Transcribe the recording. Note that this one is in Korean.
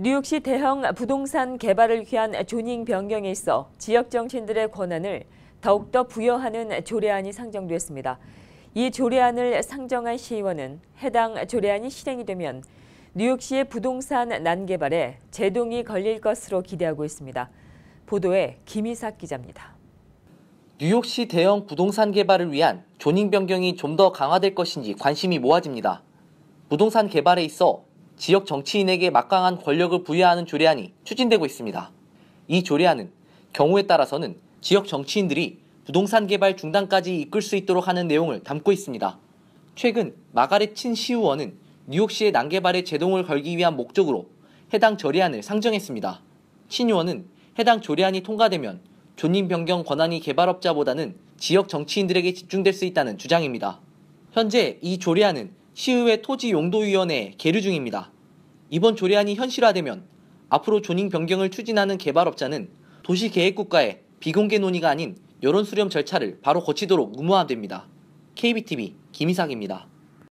뉴욕시 대형 부동산 개발을 위한 조닝 변경에 있어 지역 정치인들의 권한을 더욱더 부여하는 조례안이 상정됐습니다. 이 조례안을 상정한 시의원은 해당 조례안이 실행이 되면 뉴욕시의 부동산 난개발에 제동이 걸릴 것으로 기대하고 있습니다. 보도에 김희사 기자입니다. 뉴욕시 대형 부동산 개발을 위한 조닝 변경이 좀 더 강화될 것인지 관심이 모아집니다. 부동산 개발에 있어 지역 정치인에게 막강한 권력을 부여하는 조례안이 추진되고 있습니다. 이 조례안은 경우에 따라서는 지역 정치인들이 부동산 개발 중단까지 이끌 수 있도록 하는 내용을 담고 있습니다. 최근 마가렛 친 시의원은 뉴욕시의 난개발에 제동을 걸기 위한 목적으로 해당 조례안을 상정했습니다. 친 의원은 해당 조례안이 통과되면 존임 변경 권한이 개발업자보다는 지역 정치인들에게 집중될 수 있다는 주장입니다. 현재 이 조례안은 시의회 토지용도위원회에 계류 중입니다. 이번 조례안이 현실화되면 앞으로 조닝 변경을 추진하는 개발업자는 도시계획국가의 비공개 논의가 아닌 여론 수렴 절차를 바로 거치도록 의무화됩니다. KBTV 김희상입니다.